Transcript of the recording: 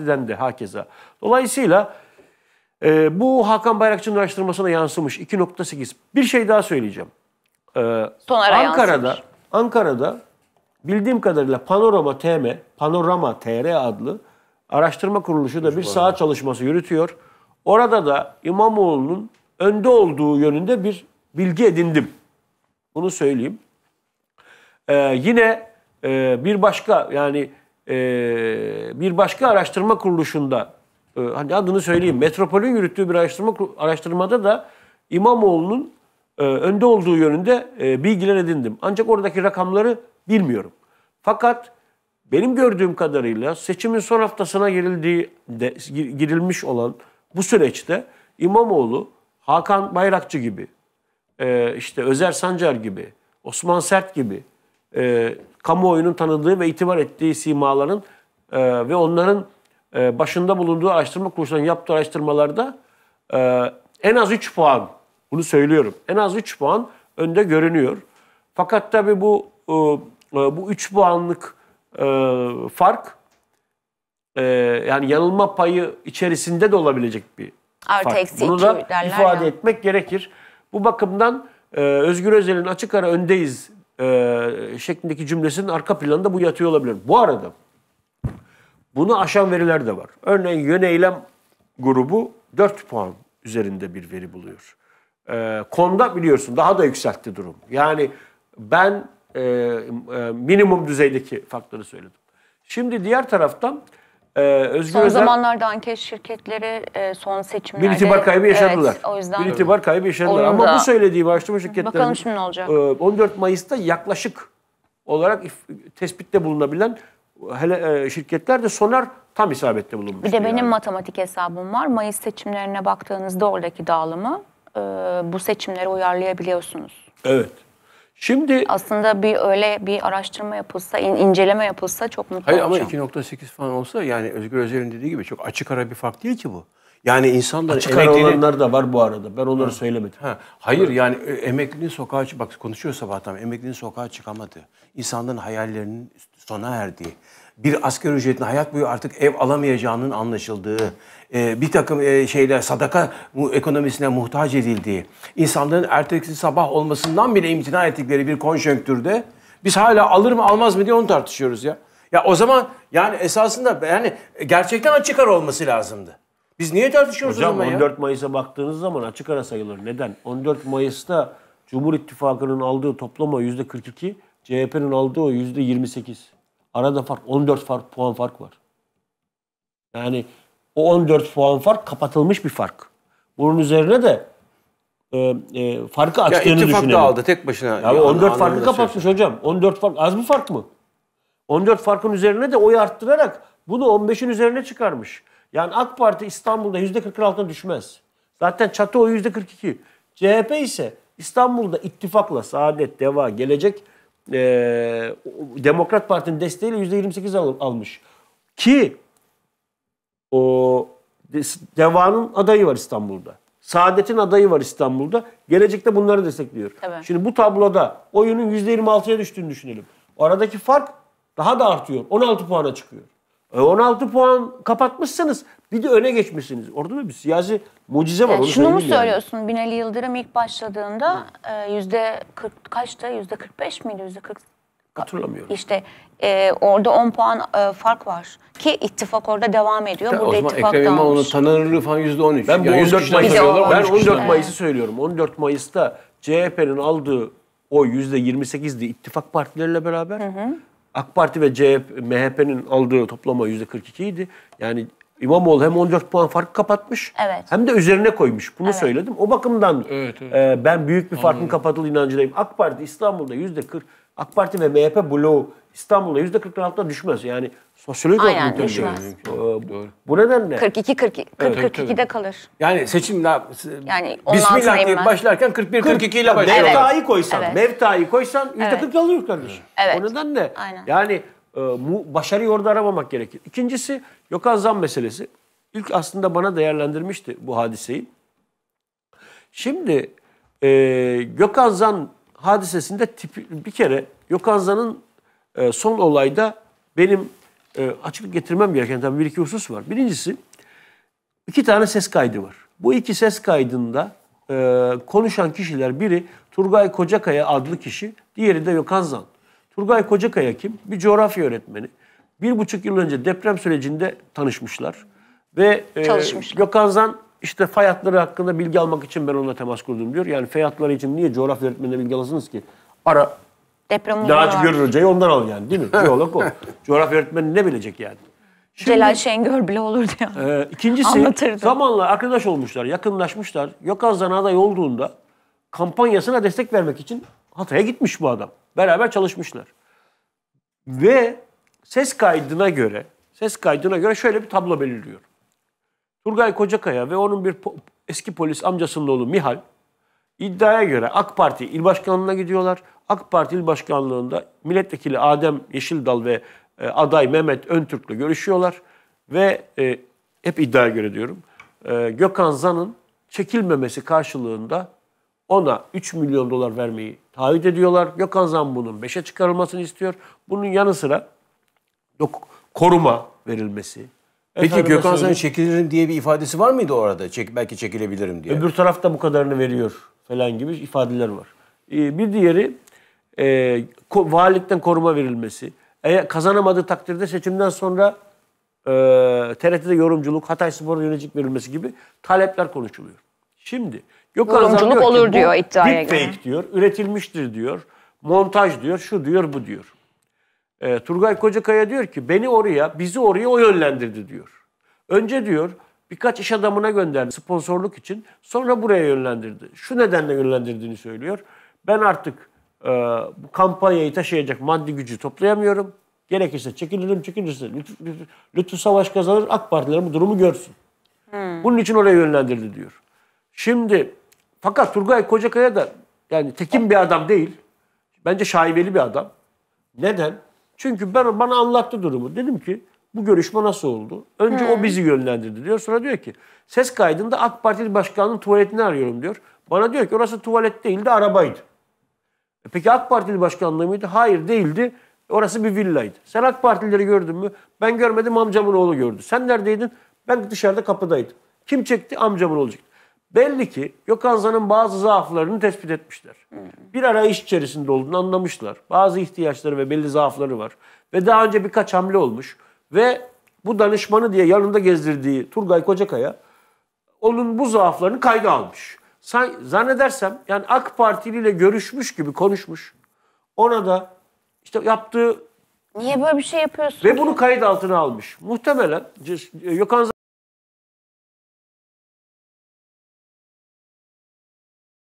Sizden de hakeza. Dolayısıyla e, bu Hakan Bayrakçı'nın araştırmasına yansımış 2.8. Bir şey daha söyleyeceğim. E, Sonra Ankara'da yansımış. Ankara'da bildiğim kadarıyla Panorama TM, Panorama TR adlı araştırma kuruluşu da bir saha çalışması yürütüyor. Orada da İmamoğlu'nun önde olduğu yönünde bir bilgi edindim. Bunu söyleyeyim. Ee, yine e, bir başka yani e, bir başka araştırma kuruluşunda e, hani adını söyleyeyim Metropol'ün yürüttüğü bir araştırma araştırmada da İmamoğlu'nun e, önde olduğu yönünde e, bilgiler edindim. Ancak oradaki rakamları bilmiyorum. Fakat benim gördüğüm kadarıyla seçimin son haftasına girildiği de, girilmiş olan bu süreçte İmamoğlu Hakan Bayrakçı gibi, e, işte Özer Sancar gibi, Osman Sert gibi e, kamuoyunun tanıdığı ve itibar ettiği simaların e, ve onların e, başında bulunduğu araştırma kuruluşlarının yaptığı araştırmalarda e, en az 3 puan, bunu söylüyorum, en az 3 puan önde görünüyor. Fakat tabii bu e, e bu 3 puanlık e, fark e, yani yanılma payı içerisinde de olabilecek bir Artı fark. Bunu da ifade ya. etmek gerekir. Bu bakımdan e, Özgür Özel'in açık ara öndeyiz e, şeklindeki cümlesinin arka planında bu yatıyor olabilir. Bu arada bunu aşan veriler de var. Örneğin yöneylem grubu 4 puan üzerinde bir veri buluyor. E, konda biliyorsun daha da yükseltti durum. Yani ben e, e minimum düzeydeki faktörü söyledim. Şimdi diğer taraftan ee, Özgür son Özel, zamanlarda anket şirketleri e, son seçimlerde bir itibar kaybı yaşadılar. Evet, o yüzden bir itibar kaybı yaşadılar. Ama da, bu söylediği başlama şirketlerin e, 14 Mayıs'ta yaklaşık olarak if, tespitte bulunabilen hele e, şirketler de sonar tam isabette bulunmuş. Bir de benim yani. matematik hesabım var. Mayıs seçimlerine baktığınızda oradaki dağılımı e, bu seçimlere uyarlayabiliyorsunuz. Evet. Şimdi aslında bir öyle bir araştırma yapılsa, in, inceleme yapılsa çok mutlu hayır, olacağım. Hayır ama 2.8 falan olsa yani Özgür Özel'in dediği gibi çok açık ara bir fark değil ki bu. Yani insanlar Açık ara olanlar da var bu arada. Ben onları ha. söylemedim. Ha. Hayır yani e, emeklinin sokağa bak konuşuyor sabahtan emeklinin sokağa çıkamadı. İnsanların hayallerinin sona erdiği bir asgari ücretli hayat boyu artık ev alamayacağının anlaşıldığı, e, bir takım e, şeyler sadaka ekonomisine muhtaç edildiği, insanların ertesi sabah olmasından bile imtina ettikleri bir konjonktürde biz hala alır mı almaz mı diye onu tartışıyoruz ya. Ya o zaman yani esasında yani gerçekten açık ara olması lazımdı. Biz niye tartışıyoruz Hocam, o zaman 14 ya? Mayıs'a baktığınız zaman açık ara sayılır. Neden? 14 Mayıs'ta Cumhur İttifakı'nın aldığı toplama %42, CHP'nin aldığı %28. Arada fark 14 fark, puan fark var. Yani o 14 puan fark kapatılmış bir fark. Bunun üzerine de e, e, farkı açtığını ya düşünelim. Ya aldı tek başına. Ya yani 14 farkı kapatmış hocam. 14 fark az mı fark mı? 14 farkın üzerine de oy arttırarak bunu 15'in üzerine çıkarmış. Yani AK Parti İstanbul'da %40'ın altına düşmez. Zaten çatı o %42. CHP ise İstanbul'da ittifakla Saadet, Deva, Gelecek e, Demokrat Parti'nin desteğiyle yüzde %28 al, almış. Ki o Deva'nın adayı var İstanbul'da. Saadet'in adayı var İstanbul'da. Gelecekte bunları destekliyor. Tabii. Şimdi bu tabloda oyunun %26'ya düştüğünü düşünelim. Aradaki fark daha da artıyor. 16 puana çıkıyor. E 16 puan kapatmışsınız. Bir de öne geçmişsiniz. Orada da bir siyasi mucize var. Yani şunu mu söylüyorsun? Yani. Binali Yıldırım ilk başladığında e, yüzde 40 kaçtı? Yüzde 45 miydi? Yüzde 40 Hatırlamıyorum. İşte e, orada 10 puan e, fark var. Ki ittifak orada devam ediyor. Ya, Burada o zaman Ekrem İmamoğlu'nun tanınırlığı falan %13. Ben bu yani 14 Mayıs Ben 14 Mayıs'ı söylüyorum. 14 Mayıs'ta CHP'nin aldığı o yüzde %28'di ittifak partileriyle beraber. Hı hı. AK Parti ve CHP, MHP'nin aldığı toplama %42 idi. Yani İmamoğlu hem 14 puan fark kapatmış evet. hem de üzerine koymuş. Bunu evet. söyledim. O bakımdan evet, evet. E, ben büyük bir farkın kapatıldığı inancındayım. AK Parti İstanbul'da %40, AK Parti ve MHP bloğu İstanbul'da %40'ın altına düşmez. Yani sosyolojik olarak mümkün düşmez. değil. Doğru. Bu nedenle... 42, 40, 40 evet, kalır. Yani seçim Yani Bismillah diye başlarken 41, 42 ile başlıyor. Mevta'yı koysan, evet. Mevta'yı koysan %40 evet. alıyor kardeşim. Evet. O nedenle Aynen. yani bu e, başarıyı orada aramamak gerekir. İkincisi Gökhan Zam meselesi. İlk aslında bana değerlendirmişti bu hadiseyi. Şimdi e, Gökhan Zan hadisesinde tipi, bir kere Gökhan Zan'ın e, son olayda benim e, açıklık getirmem gereken tabii bir iki husus var. Birincisi iki tane ses kaydı var. Bu iki ses kaydında e, konuşan kişiler biri Turgay Kocakaya adlı kişi, diğeri de Gökhan Zan. Turgay Kocakaya kim? Bir coğrafya öğretmeni. Bir buçuk yıl önce deprem sürecinde tanışmışlar. Ve e, Gökhan Zan işte fay hatları hakkında bilgi almak için ben onunla temas kurdum diyor. Yani fay hatları için niye coğrafya öğretmenine bilgi alasınız ki? Ara Deprem Naci Görür Hoca'yı ondan al yani değil mi? Biyolog o. Coğrafya öğretmeni ne bilecek yani? Şimdi, Celal Şengör bile olurdu ya. E, ikincisi zamanla arkadaş olmuşlar, yakınlaşmışlar. Gökhan Zan aday olduğunda kampanyasına destek vermek için Hatay'a gitmiş bu adam. Beraber çalışmışlar. Ve ses kaydına göre, ses kaydına göre şöyle bir tablo belirliyor. Turgay Kocakaya ve onun bir po- eski polis amcasının oğlu Mihal iddiaya göre AK Parti il başkanlığına gidiyorlar. AK Parti il başkanlığında milletvekili Adem Yeşildal ve e, aday Mehmet Öntürk'le görüşüyorlar ve e, hep iddiaya göre diyorum. E, Gökhan Zan'ın çekilmemesi karşılığında ona 3 milyon dolar vermeyi taahhüt ediyorlar. Gökhan Zan bunun 5'e çıkarılmasını istiyor. Bunun yanı sıra koruma verilmesi. Peki Efendim, Gökhan Zan'ın çekilirim diye bir ifadesi var mıydı orada? Çek, belki çekilebilirim diye. Öbür tarafta bu kadarını veriyor falan gibi ifadeler var. Ee, bir diğeri e, ko valilikten koruma verilmesi. Eğer kazanamadığı takdirde seçimden sonra e, TRT'de yorumculuk, Hatay Spor'a yöneticilik verilmesi gibi talepler konuşuluyor. Şimdi Yok Yorumculuk olur diyor iddiaya göre. fake diyor, üretilmiştir diyor, montaj diyor, şu diyor, bu diyor. E, Turgay Kocakaya diyor ki beni oraya, bizi oraya o yönlendirdi diyor. Önce diyor birkaç iş adamına gönderdi sponsorluk için. Sonra buraya yönlendirdi. Şu nedenle yönlendirdiğini söylüyor. Ben artık e, bu kampanyayı taşıyacak maddi gücü toplayamıyorum. Gerekirse çekilirim, çekilirse Lütfü, Lütfü, Savaş kazanır, AK Partiler bu durumu görsün. Hmm. Bunun için oraya yönlendirdi diyor. Şimdi fakat Turgay Kocakaya da yani tekin bir adam değil. Bence şaibeli bir adam. Neden? Çünkü ben bana anlattı durumu. Dedim ki bu görüşme nasıl oldu? Önce hmm. o bizi yönlendirdi diyor. Sonra diyor ki ses kaydında AK Partili başkanının tuvaletini arıyorum diyor. Bana diyor ki orası tuvalet değildi arabaydı. E peki AK Partili başkanlığı mıydı? Hayır değildi. Orası bir villaydı. Sen AK Partilileri gördün mü? Ben görmedim amcamın oğlu gördü. Sen neredeydin? Ben dışarıda kapıdaydım. Kim çekti? Amcamın oğlu çekti. Belli ki Gökhanza'nın bazı zaaflarını tespit etmişler. Bir arayış içerisinde olduğunu anlamışlar. Bazı ihtiyaçları ve belli zaafları var. Ve daha önce birkaç hamle olmuş. Ve bu danışmanı diye yanında gezdirdiği Turgay Kocakaya onun bu zaaflarını kayda almış. Zannedersem yani AK Partili ile görüşmüş gibi konuşmuş. Ona da işte yaptığı... Niye böyle bir şey yapıyorsun? Ve bunu kayıt altına almış. Muhtemelen Gökhan